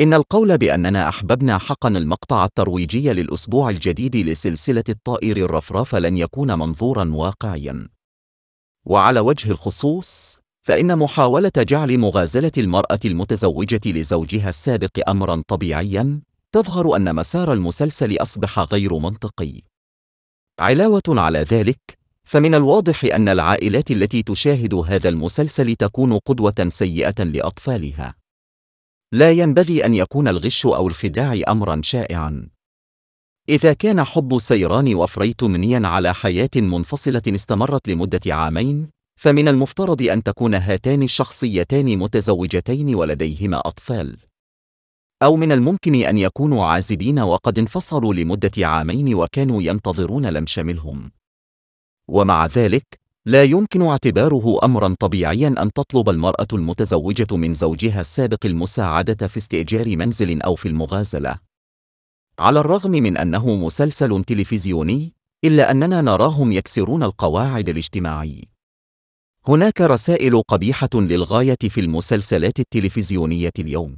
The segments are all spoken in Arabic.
إن القول بأننا أحببنا حقا المقطع الترويجي للأسبوع الجديد لسلسلة الطائر الرفراف لن يكون منظورا واقعيا وعلى وجه الخصوص فإن محاولة جعل مغازلة المرأة المتزوجة لزوجها السابق أمرا طبيعيا تظهر أن مسار المسلسل أصبح غير منطقي علاوة على ذلك فمن الواضح أن العائلات التي تشاهد هذا المسلسل تكون قدوة سيئة لأطفالها لا ينبغي أن يكون الغش أو الخداع أمرًا شائعًا. إذا كان حب سيران وفريت منيًا على حياة منفصلة استمرت لمدة عامين، فمن المفترض أن تكون هاتان الشخصيتان متزوجتين ولديهما أطفال. أو من الممكن أن يكونوا عازبين وقد انفصلوا لمدة عامين وكانوا ينتظرون لم شملهم ومع ذلك، لا يمكن اعتباره أمرا طبيعيا أن تطلب المرأة المتزوجة من زوجها السابق المساعدة في استئجار منزل أو في المغازلة. على الرغم من أنه مسلسل تلفزيوني، إلا أننا نراهم يكسرون القواعد الاجتماعي. هناك رسائل قبيحة للغاية في المسلسلات التلفزيونية اليوم.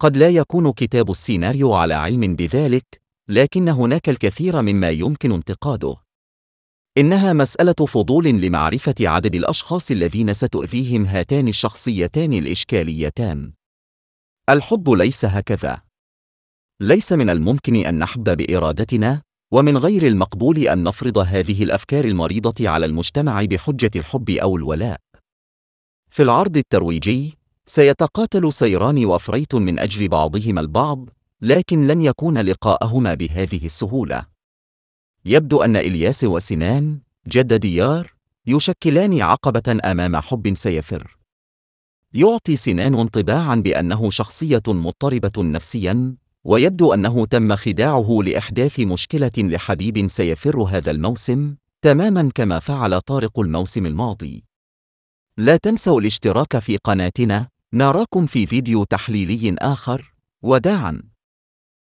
قد لا يكون كتاب السيناريو على علم بذلك، لكن هناك الكثير مما يمكن انتقاده. إنها مسألة فضول لمعرفة عدد الأشخاص الذين ستؤذيهم هاتان الشخصيتان الإشكاليتان. الحب ليس هكذا. ليس من الممكن أن نحب بإرادتنا، ومن غير المقبول أن نفرض هذه الأفكار المريضة على المجتمع بحجة الحب أو الولاء. في العرض الترويجي، سيتقاتل سيران وفريت من أجل بعضهما البعض، لكن لن يكون لقاءهما بهذه السهولة. يبدو أن إلياس وسنان جد ديار يشكلان عقبة أمام حب سيفر يعطي سنان انطباعا بأنه شخصية مضطربة نفسيا ويبدو أنه تم خداعه لإحداث مشكلة لحبيب سيفر هذا الموسم تماما كما فعل طارق الموسم الماضي لا تنسوا الاشتراك في قناتنا نراكم في فيديو تحليلي آخر وداعاً